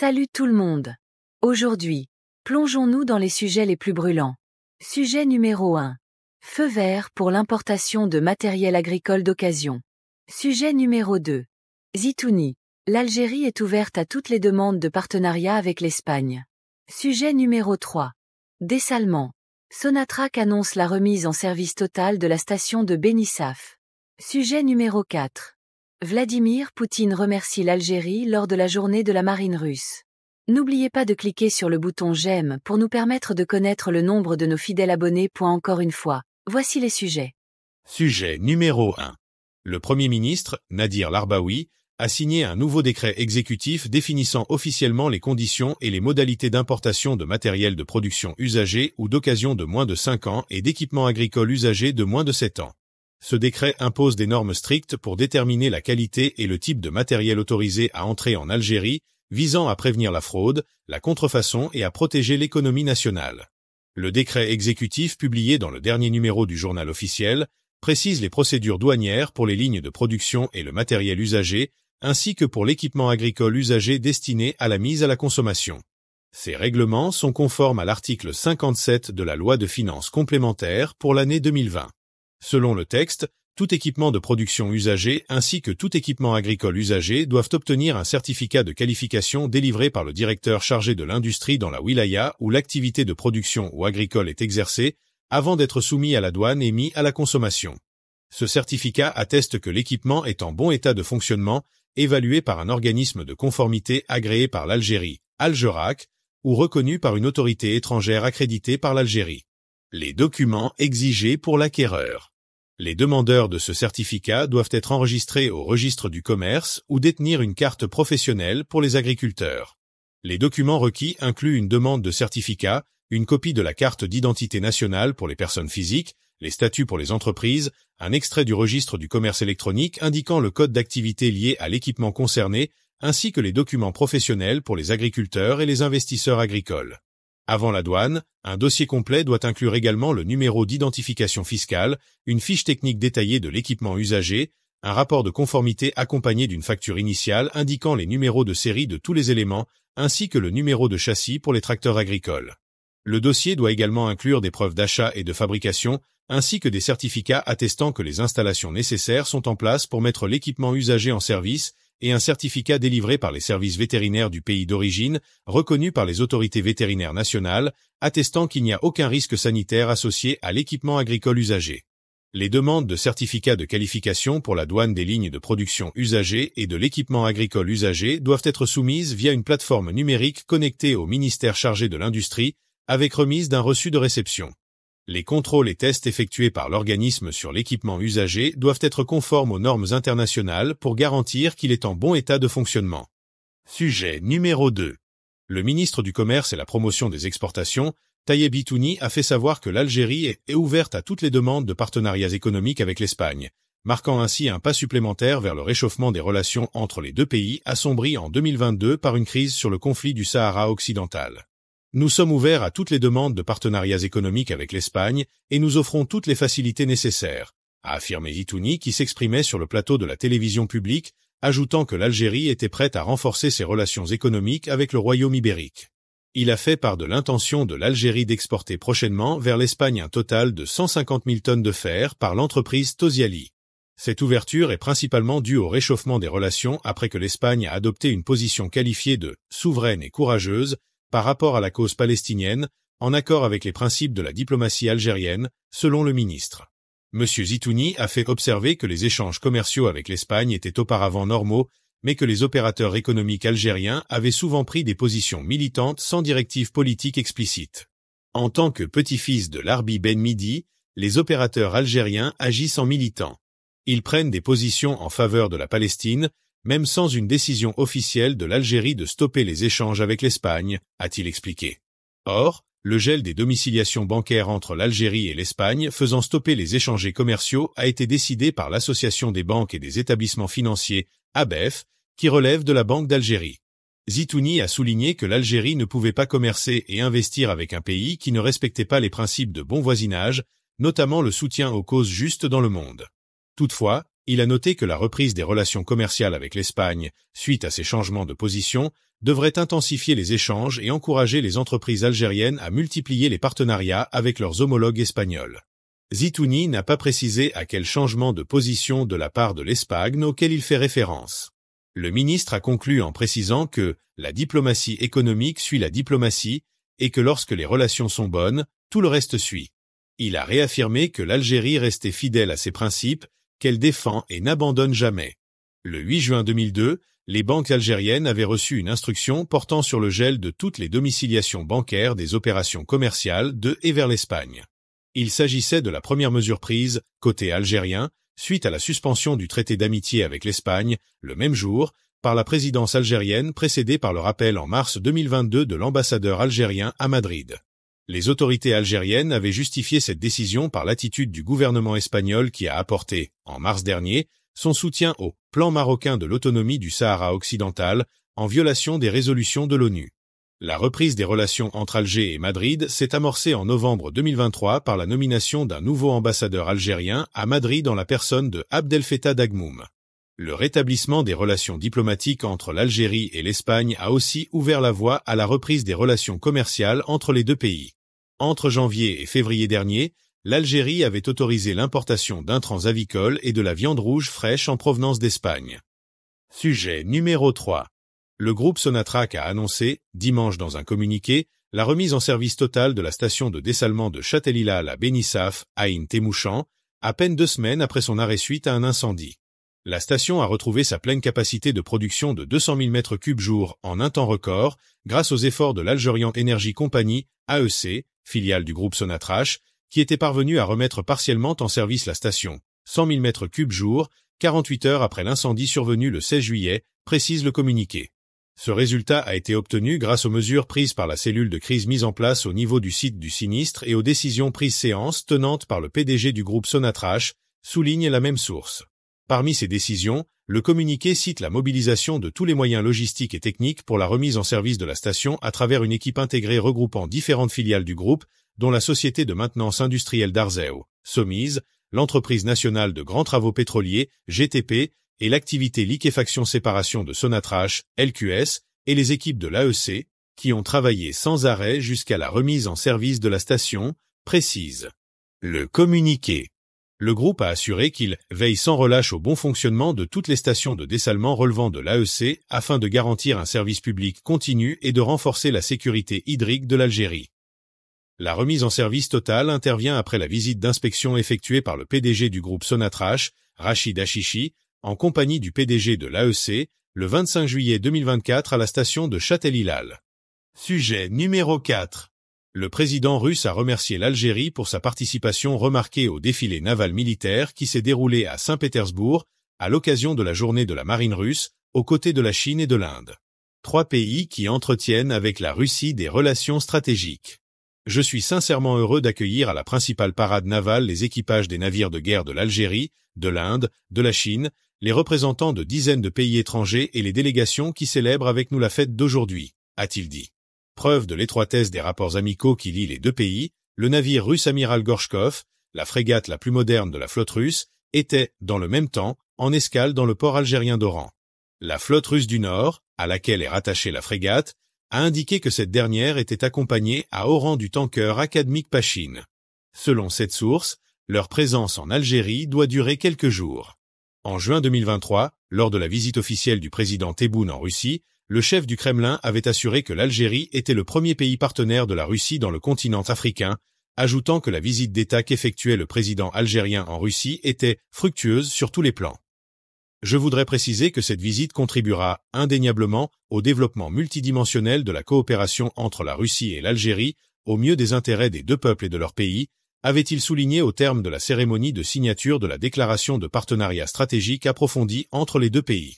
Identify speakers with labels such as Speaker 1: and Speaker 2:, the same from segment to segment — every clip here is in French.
Speaker 1: Salut tout le monde. Aujourd'hui, plongeons-nous dans les sujets les plus brûlants. Sujet numéro 1. Feu vert pour l'importation de matériel agricole d'occasion. Sujet numéro 2. Zitouni. L'Algérie est ouverte à toutes les demandes de partenariat avec l'Espagne. Sujet numéro 3. Dessalement. Sonatrach annonce la remise en service totale de la station de Benissaf. Sujet numéro 4. Vladimir Poutine remercie l'Algérie lors de la journée de la marine russe. N'oubliez pas de cliquer sur le bouton J'aime pour nous permettre de connaître le nombre de nos fidèles abonnés. Point encore une fois, voici les sujets. Sujet numéro 1. Le Premier ministre, Nadir Larbaoui, a signé un nouveau décret exécutif définissant officiellement les conditions et les modalités d'importation de matériel de production usagé ou d'occasion de moins de 5 ans et d'équipements agricoles usagés de moins de 7 ans ce décret impose des normes strictes pour déterminer la qualité et le type de matériel autorisé à entrer en Algérie, visant à prévenir la fraude, la contrefaçon et à protéger l'économie nationale. Le décret exécutif publié dans le dernier numéro du journal officiel précise les procédures douanières pour les lignes de production et le matériel usagé, ainsi que pour l'équipement agricole usagé destiné à la mise à la consommation. Ces règlements sont conformes à l'article 57 de la loi de finances complémentaires pour l'année 2020. Selon le texte, tout équipement de production usagé ainsi que tout équipement agricole usagé doivent obtenir un certificat de qualification délivré par le directeur chargé de l'industrie dans la wilaya où l'activité de production ou agricole est exercée avant d'être soumis à la douane et mis à la consommation. Ce certificat atteste que l'équipement est en bon état de fonctionnement, évalué par un organisme de conformité agréé par l'Algérie, Algerac, ou reconnu par une autorité étrangère accréditée par l'Algérie. Les documents exigés pour l'acquéreur. Les demandeurs de ce certificat doivent être enregistrés au registre du commerce ou détenir une carte professionnelle pour les agriculteurs. Les documents requis incluent une demande de certificat, une copie de la carte d'identité nationale pour les personnes physiques, les statuts pour les entreprises, un extrait du registre du commerce électronique indiquant le code d'activité lié à l'équipement concerné, ainsi que les documents professionnels pour les agriculteurs et les investisseurs agricoles. Avant la douane, un dossier complet doit inclure également le numéro d'identification fiscale, une fiche technique détaillée de l'équipement usagé, un rapport de conformité accompagné d'une facture initiale indiquant les numéros de série de tous les éléments, ainsi que le numéro de châssis pour les tracteurs agricoles. Le dossier doit également inclure des preuves d'achat et de fabrication, ainsi que des certificats attestant que les installations nécessaires sont en place pour mettre l'équipement usagé en service, et un certificat délivré par les services vétérinaires du pays d'origine, reconnu par les autorités vétérinaires nationales, attestant qu'il n'y a aucun risque sanitaire associé à l'équipement agricole usagé. Les demandes de certificats de qualification pour la douane des lignes de production usagées et de l'équipement agricole usagé doivent être soumises via une plateforme numérique connectée au ministère chargé de l'Industrie, avec remise d'un reçu de réception. Les contrôles et tests effectués par l'organisme sur l'équipement usagé doivent être conformes aux normes internationales pour garantir qu'il est en bon état de fonctionnement. Sujet numéro 2. Le ministre du Commerce et la Promotion des Exportations, Taye Bitouni, a fait savoir que l'Algérie est ouverte à toutes les demandes de partenariats économiques avec l'Espagne, marquant ainsi un pas supplémentaire vers le réchauffement des relations entre les deux pays assombris en 2022 par une crise sur le conflit du Sahara occidental. Nous sommes ouverts à toutes les demandes de partenariats économiques avec l'Espagne et nous offrons toutes les facilités nécessaires, a affirmé Itouni qui s'exprimait sur le plateau de la télévision publique, ajoutant que l'Algérie était prête à renforcer ses relations économiques avec le Royaume ibérique. Il a fait part de l'intention de l'Algérie d'exporter prochainement vers l'Espagne un total de 150 000 tonnes de fer par l'entreprise Tosiali. Cette ouverture est principalement due au réchauffement des relations après que l'Espagne a adopté une position qualifiée de « souveraine et courageuse » par rapport à la cause palestinienne, en accord avec les principes de la diplomatie algérienne, selon le ministre. M. Zitouni a fait observer que les échanges commerciaux avec l'Espagne étaient auparavant normaux, mais que les opérateurs économiques algériens avaient souvent pris des positions militantes sans directive politique explicite. En tant que petit-fils de l'Arbi Ben Midi, les opérateurs algériens agissent en militants. Ils prennent des positions en faveur de la Palestine, même sans une décision officielle de l'Algérie de stopper les échanges avec l'Espagne, a-t-il expliqué. Or, le gel des domiciliations bancaires entre l'Algérie et l'Espagne faisant stopper les échanges commerciaux a été décidé par l'Association des banques et des établissements financiers, ABEF, qui relève de la Banque d'Algérie. Zitouni a souligné que l'Algérie ne pouvait pas commercer et investir avec un pays qui ne respectait pas les principes de bon voisinage, notamment le soutien aux causes justes dans le monde. Toutefois, il a noté que la reprise des relations commerciales avec l'Espagne, suite à ces changements de position, devrait intensifier les échanges et encourager les entreprises algériennes à multiplier les partenariats avec leurs homologues espagnols. Zitouni n'a pas précisé à quel changement de position de la part de l'Espagne auquel il fait référence. Le ministre a conclu en précisant que la diplomatie économique suit la diplomatie et que lorsque les relations sont bonnes, tout le reste suit. Il a réaffirmé que l'Algérie restait fidèle à ses principes qu'elle défend et n'abandonne jamais. Le 8 juin 2002, les banques algériennes avaient reçu une instruction portant sur le gel de toutes les domiciliations bancaires des opérations commerciales de et vers l'Espagne. Il s'agissait de la première mesure prise, côté algérien, suite à la suspension du traité d'amitié avec l'Espagne, le même jour, par la présidence algérienne précédée par le rappel en mars 2022 de l'ambassadeur algérien à Madrid les autorités algériennes avaient justifié cette décision par l'attitude du gouvernement espagnol qui a apporté, en mars dernier, son soutien au plan marocain de l'autonomie du Sahara occidental en violation des résolutions de l'ONU. La reprise des relations entre Alger et Madrid s'est amorcée en novembre 2023 par la nomination d'un nouveau ambassadeur algérien à Madrid en la personne de Abdel Dagmoum. Le rétablissement des relations diplomatiques entre l'Algérie et l'Espagne a aussi ouvert la voie à la reprise des relations commerciales entre les deux pays. Entre janvier et février dernier, l'Algérie avait autorisé l'importation d'intrants avicoles et de la viande rouge fraîche en provenance d'Espagne. Sujet numéro 3. Le groupe Sonatrach a annoncé, dimanche dans un communiqué, la remise en service totale de la station de dessalement de Châtelilal à Benissaf, à Témouchan, à peine deux semaines après son arrêt suite à un incendie. La station a retrouvé sa pleine capacité de production de 200 000 m3 jour en un temps record, grâce aux efforts de l'Algérian Energy Company, AEC, filiale du groupe Sonatrach, qui était parvenu à remettre partiellement en service la station. 100 000 mètres cubes jour, 48 heures après l'incendie survenu le 16 juillet, précise le communiqué. Ce résultat a été obtenu grâce aux mesures prises par la cellule de crise mise en place au niveau du site du sinistre et aux décisions prises séance tenantes par le PDG du groupe Sonatrach, souligne la même source. Parmi ces décisions, le communiqué cite la mobilisation de tous les moyens logistiques et techniques pour la remise en service de la station à travers une équipe intégrée regroupant différentes filiales du groupe, dont la Société de maintenance industrielle d'Arzeo, Somise, l'entreprise nationale de grands travaux pétroliers, GTP, et l'activité liquéfaction-séparation de Sonatrach, LQS, et les équipes de l'AEC, qui ont travaillé sans arrêt jusqu'à la remise en service de la station, précise. Le communiqué le groupe a assuré qu'il veille sans relâche au bon fonctionnement de toutes les stations de dessalement relevant de l'AEC afin de garantir un service public continu et de renforcer la sécurité hydrique de l'Algérie. La remise en service totale intervient après la visite d'inspection effectuée par le PDG du groupe Sonatrach, Rachid Achichi, en compagnie du PDG de l'AEC, le 25 juillet 2024 à la station de châtel Sujet numéro 4 le président russe a remercié l'Algérie pour sa participation remarquée au défilé naval militaire qui s'est déroulé à Saint-Pétersbourg à l'occasion de la journée de la marine russe, aux côtés de la Chine et de l'Inde. Trois pays qui entretiennent avec la Russie des relations stratégiques. Je suis sincèrement heureux d'accueillir à la principale parade navale les équipages des navires de guerre de l'Algérie, de l'Inde, de la Chine, les représentants de dizaines de pays étrangers et les délégations qui célèbrent avec nous la fête d'aujourd'hui, a-t-il dit. Preuve de l'étroitesse des rapports amicaux qui lient les deux pays, le navire russe amiral Gorshkov, la frégate la plus moderne de la flotte russe, était, dans le même temps, en escale dans le port algérien d'Oran. La flotte russe du Nord, à laquelle est rattachée la frégate, a indiqué que cette dernière était accompagnée à Oran du tanker académique Pachine. Selon cette source, leur présence en Algérie doit durer quelques jours. En juin 2023, lors de la visite officielle du président Tebboune en Russie, le chef du Kremlin avait assuré que l'Algérie était le premier pays partenaire de la Russie dans le continent africain, ajoutant que la visite d'État qu'effectuait le président algérien en Russie était fructueuse sur tous les plans. Je voudrais préciser que cette visite contribuera indéniablement au développement multidimensionnel de la coopération entre la Russie et l'Algérie, au mieux des intérêts des deux peuples et de leur pays, avait-il souligné au terme de la cérémonie de signature de la déclaration de partenariat stratégique approfondie entre les deux pays.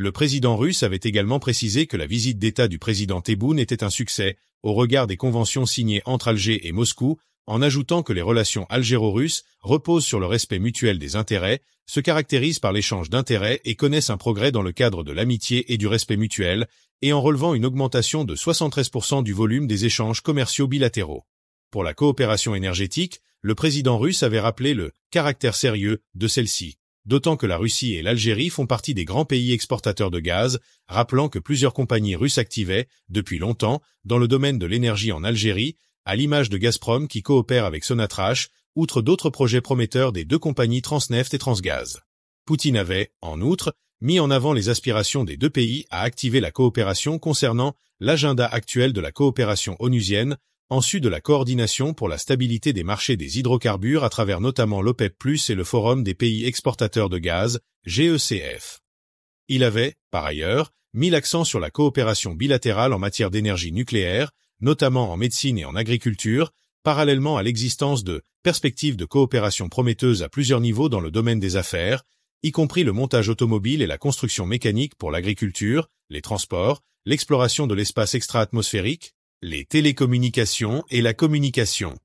Speaker 1: Le président russe avait également précisé que la visite d'État du président Tebboune était un succès, au regard des conventions signées entre Alger et Moscou, en ajoutant que les relations algéro-russes reposent sur le respect mutuel des intérêts, se caractérisent par l'échange d'intérêts et connaissent un progrès dans le cadre de l'amitié et du respect mutuel, et en relevant une augmentation de 73% du volume des échanges commerciaux bilatéraux. Pour la coopération énergétique, le président russe avait rappelé le « caractère sérieux » de celle-ci d'autant que la Russie et l'Algérie font partie des grands pays exportateurs de gaz, rappelant que plusieurs compagnies russes activaient, depuis longtemps, dans le domaine de l'énergie en Algérie, à l'image de Gazprom qui coopère avec Sonatrach, outre d'autres projets prometteurs des deux compagnies Transneft et Transgaz. Poutine avait, en outre, mis en avant les aspirations des deux pays à activer la coopération concernant l'agenda actuel de la coopération onusienne, en su de la coordination pour la stabilité des marchés des hydrocarbures à travers notamment l'OPEP+, et le Forum des pays exportateurs de gaz, GECF. Il avait, par ailleurs, mis l'accent sur la coopération bilatérale en matière d'énergie nucléaire, notamment en médecine et en agriculture, parallèlement à l'existence de perspectives de coopération prometteuses à plusieurs niveaux dans le domaine des affaires, y compris le montage automobile et la construction mécanique pour l'agriculture, les transports, l'exploration de l'espace extra-atmosphérique, les télécommunications et la communication.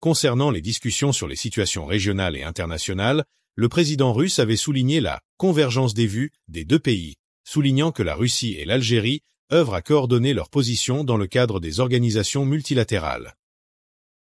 Speaker 1: Concernant les discussions sur les situations régionales et internationales, le président russe avait souligné la convergence des vues des deux pays, soulignant que la Russie et l'Algérie œuvrent à coordonner leurs positions dans le cadre des organisations multilatérales.